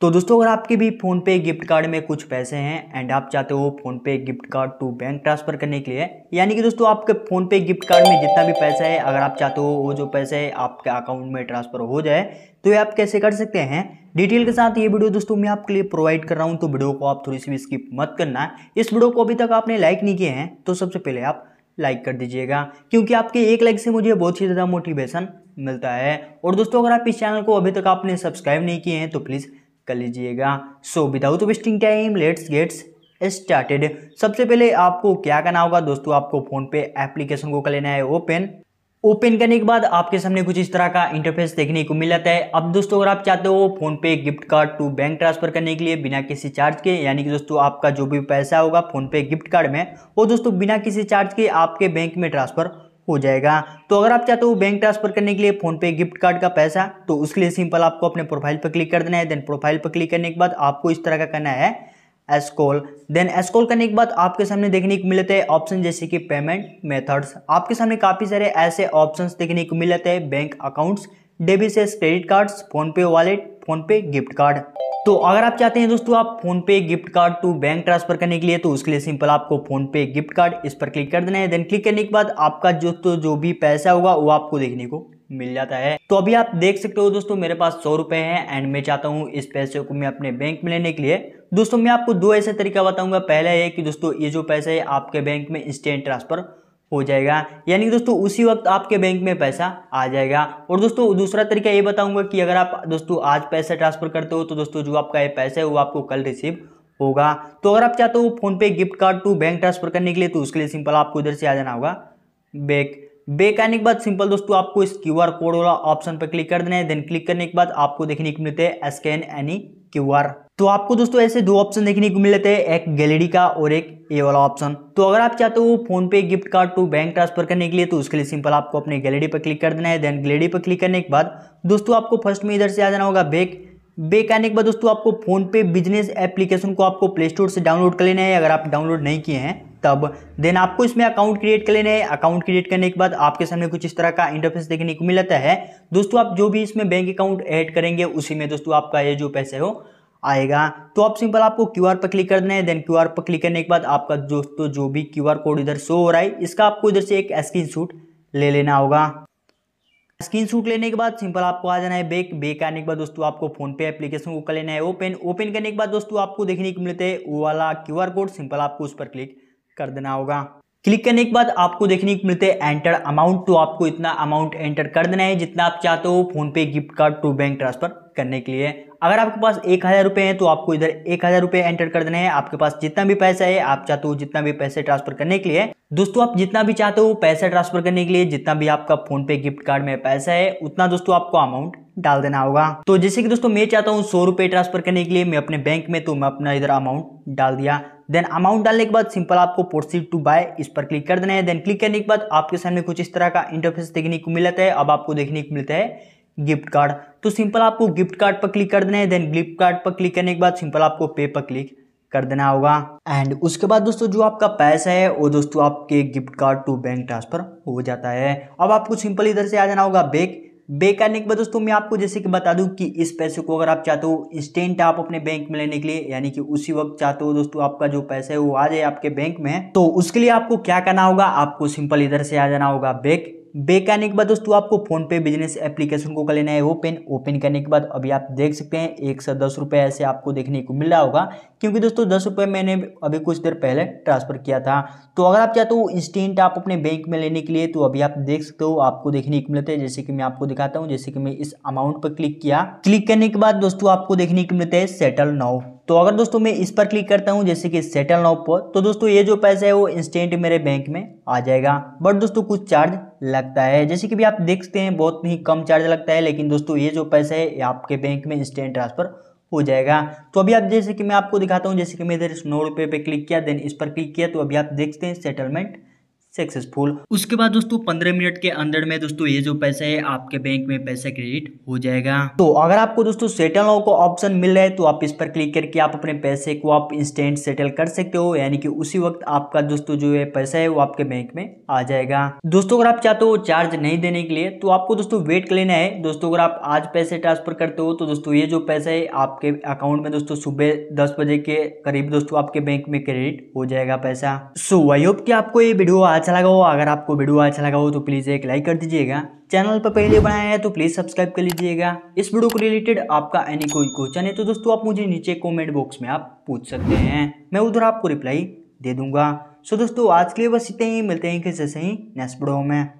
तो दोस्तों अगर आपके भी फ़ोनपे गिफ्ट कार्ड में कुछ पैसे हैं एंड आप चाहते हो PhonePe gift card to bank transfer करने के लिए यानी कि दोस्तों आपके फ़ोनपे गिफ्ट कार्ड में जितना भी पैसा है अगर आप चाहते हो वो जो पैसे आपके अकाउंट में ट्रांसफ़र हो जाए तो ये आप कैसे कर सकते हैं डिटेल के साथ ये वीडियो दोस्तों मैं आपके लिए प्रोवाइड कर रहा हूँ तो वीडियो को आप थोड़ी सी भी स्किप मत करना इस वीडियो को अभी तक आपने लाइक नहीं किए हैं तो सबसे पहले आप लाइक कर दीजिएगा क्योंकि आपके एक लाइक से मुझे बहुत ही ज़्यादा मोटिवेशन मिलता है और दोस्तों अगर आप इस चैनल को अभी तक आपने सब्सक्राइब नहीं किए हैं तो प्लीज़ कर लीजिएगा so without wasting time let's gets started सबसे पहले आपको क्या करना होगा दोस्तों आपको फोन पे एप्लीकेशन को कर लेना है ओपन ओपन करने के बाद आपके सामने कुछ इस तरह का इंटरफेस देखने को मिल जाता है अब दोस्तों अगर आप चाहते हो PhonePe gift card to bank transfer करने के लिए बिना किसी चार्ज के यानी कि दोस्तों आपका जो भी पैसा होगा फोन पे गिफ्ट कार्ड में वो दोस्तों बिना किसी चार्ज के आपके बैंक में ट्रांसफर हो जाएगा तो अगर आप चाहते हो बैंक ट्रांसफर करने के लिए फोन पे गिफ्ट कार्ड का पैसा तो उसके लिए सिंपल आपको अपने प्रोफाइल पर क्लिक कर देना है देन प्रोफाइल पर क्लिक करने के बाद आपको इस तरह का करना है एसकॉल देन एसकॉल करने के बाद आपके सामने देखने को मिलते हैं ऑप्शन जैसे कि पेमेंट मेथड्स आपके सामने काफ़ी सारे ऐसे ऑप्शन देखने को मिलते हैं बैंक अकाउंट्स डेबिट से credit cards PhonePe wallet PhonePe gift card तो अगर आप चाहते हैं दोस्तों आप PhonePe gift card to bank transfer करने के लिए तो उसके लिए सिंपल आपको फोन पे गिफ्ट कार्ड इस पर क्लिक कर देना है देन क्लिक करने के बाद आपका जो तो जो भी पैसा होगा वो आपको देखने को मिल जाता है तो अभी आप देख सकते हो दोस्तों मेरे पास सौ रुपए है एंड मैं चाहता हूँ इस पैसे को मैं अपने बैंक में लेने के लिए दोस्तों मैं आपको दो ऐसे तरीका बताऊंगा पहला है कि दोस्तों ये जो पैसा है आपके बैंक में इंस्टेंट ट्रांसफर हो जाएगा यानी कि दोस्तों उसी वक्त आपके बैंक में पैसा आ जाएगा और दोस्तों दूसरा तरीका ये बताऊंगा कि अगर आप दोस्तों आज पैसा ट्रांसफर करते हो तो दोस्तों जो आपका ये पैसा है वो आपको कल रिसीव होगा तो अगर आप चाहते हो PhonePe gift card to bank transfer करने के लिए तो उसके लिए सिंपल आपको इधर से आ जाना होगा बैक बैक आने के बाद सिंपल दोस्तों आपको इस क्यू कोड वाला ऑप्शन पर क्लिक कर देना है देन क्लिक करने के बाद आपको देखने को मिलते हैं स्कैन एनी क्यू तो आपको दोस्तों ऐसे दो ऑप्शन देखने को मिल जाते हैं एक गैलरी का और एक ये वाला ऑप्शन तो अगर आप चाहते हो PhonePe gift card to bank transfer करने के लिए तो उसके लिए सिंपल आपको अपने गैलरी पर क्लिक कर देना है देन गैलरी पर क्लिक करने के बाद दोस्तों आपको फर्स्ट में इधर से आ जाना होगा बैक बैक आने के बाद दोस्तों आपको फोन पे बिजनेस एप्लीकेशन को आपको प्ले स्टोर से डाउनलोड कर लेना है अगर आप डाउनलोड नहीं किए हैं तब देन आपको इसमें अकाउंट क्रिएट कर लेना है अकाउंट क्रिएट करने के बाद आपके सामने कुछ इस तरह का इंटरफेस देखने को मिलता है दोस्तों आप जो भी इसमें बैंक अकाउंट ऐड करेंगे उसी में दोस्तों आपका ये जो पैसे हो आएगा तो आप सिंपल आपको क्यू आर पर क्लिक कर देना है देन क्यू आर पर क्लिक करने के बाद आपका दोस्तों जो भी क्यू आर कोड इधर शो हो रहा है इसका आपको इधर से एक स्क्रीन ले लेना होगा स्क्रीन शूट लेने के बाद सिंपल आपको आ जाना है बेक बेक आने के बाद दोस्तों आपको फोन पे एप्लीकेशन को कर लेना है ओपन ओपन करने के बाद दोस्तों आपको देखने को मिलते हैं वो वाला क्यूआर कोड सिंपल आपको उस पर क्लिक कर देना होगा क्लिक करने के बाद आपको देखने को मिलते हैं एंटर अमाउंट तो आपको इतना अमाउंट एंटर कर देना है जितना आप चाहते हो PhonePe gift card to bank transfer करने के लिए अगर आपके पास एक हज़ार रुपये हैं तो आपको इधर एक हज़ार रुपये एंटर कर देना है आपके पास जितना भी पैसा है आप चाहते हो जितना भी पैसे ट्रांसफर करने के लिए दोस्तों आप जितना भी चाहते हो पैसा ट्रांसफर करने के लिए जितना भी आपका फोन पे गिफ्ट कार्ड में पैसा है उतना दोस्तों आपको अमाउंट डाल देना होगा तो जैसे कि दोस्तों मैं चाहता हूँ सौ रुपए ट्रांसफर करने के लिए मैं अपने बैंक में तो मैं अपना इधर अमाउंट डाल दिया देन अमाउंट डालने के बाद सिंपल आपको प्रोसीड टू बाय इस पर क्लिक कर देना है देन क्लिक करने के बाद आपके सामने कुछ इस तरह का इंटरफेस देखने को मिलता है अब आपको देखने को मिलता है गिफ्ट कार्ड तो सिंपल आपको गिफ्ट कार्ड पर क्लिक कर देना है देन गिफ्ट कार्ड पर क्लिक करने के बाद सिंपल आपको पे पर क्लिक कर देना होगा एंड उसके बाद दोस्तों जो आपका पैसा है वो दोस्तों आपके gift card to bank transfer हो जाता है अब आपको सिंपल इधर से आ जाना होगा बैंक बेकार करने के बाद दोस्तों तो मैं आपको जैसे कि बता दूं कि इस पैसे को अगर आप चाहते हो इंस्टेंट आप अपने बैंक में लेने के लिए यानी कि उसी वक्त चाहते हो दोस्तों आपका जो पैसा है वो आ जाए आपके बैंक में तो उसके लिए आपको क्या करना होगा आपको सिंपल इधर से आ जाना होगा बैंक बेकाने के बाद दोस्तों आपको फोन पे बिजनेस एप्लीकेशन को कर लेना है ओपन ओपन करने के बाद अभी आप देख सकते हैं एक सौ दस रुपये ऐसे आपको देखने को मिल रहा होगा क्योंकि दोस्तों दस रुपये मैंने अभी कुछ देर पहले ट्रांसफर किया था तो अगर आप चाहते हो इंस्टेंट आप अपने बैंक में लेने के लिए तो अभी आप देख सकते हो आपको देखने को मिलते हैं जैसे कि मैं आपको दिखाता हूँ जैसे कि मैं इस अमाउंट पर क्लिक किया क्लिक करने के बाद दोस्तों आपको देखने को मिलते हैं सेटल नाउ तो अगर दोस्तों मैं इस पर क्लिक करता हूँ जैसे कि सेटल नाउ पर तो दोस्तों ये जो पैसा है वो इंस्टेंट मेरे बैंक में आ जाएगा बट दोस्तों कुछ चार्ज लगता है जैसे कि भी आप देख सकते हैं बहुत ही कम चार्ज लगता है लेकिन दोस्तों ये जो पैसा है आपके बैंक में इंस्टेंट ट्रांसफर हो जाएगा तो अभी आप जैसे कि मैं आपको दिखाता हूँ जैसे कि मैं इधर नौ रुपये पे क्लिक किया देन इस पर क्लिक किया तो अभी आप देखते हैं सेटलमेंट सक्सेसफुल उसके बाद दोस्तों पंद्रह मिनट के अंदर में दोस्तों ये जो पैसा है आपके बैंक में पैसा क्रेडिट हो जाएगा तो अगर आपको दोस्तों सेटल नाउ का ऑप्शन मिल रहा है तो आप इस पर क्लिक करके आप अपने पैसे को आप इंस्टेंट सेटल कर सकते हो यानी कि उसी वक्त आपका दोस्तों जो है पैसा है वो आपके बैंक में आ जाएगा दोस्तों अगर आप चाहते हो चार्ज नहीं देने के लिए तो आपको दोस्तों वेट लेना है दोस्तों अगर आप आज पैसे ट्रांसफर करते हो तो दोस्तों ये जो पैसा है आपके अकाउंट में दोस्तों सुबह दस बजे के करीब दोस्तों आपके बैंक में क्रेडिट हो जाएगा पैसा सो आई होप की आपको ये वीडियो आज अच्छा लगा हो अगर आपको वीडियो अच्छा लगा हो तो प्लीज़ एक लाइक कर दीजिएगा चैनल पर पहले बनाया है तो प्लीज़ सब्सक्राइब कर लीजिएगा इस वीडियो को रिलेटेड आपका एनी कोई क्वेश्चन है तो दोस्तों आप मुझे नीचे कॉमेंट बॉक्स में आप पूछ सकते हैं मैं उधर आपको रिप्लाई दे दूंगा सो दोस्तों आज के लिए बस इतने ही मिलते हैं किसी से ही नेक्स्ट वीडियो में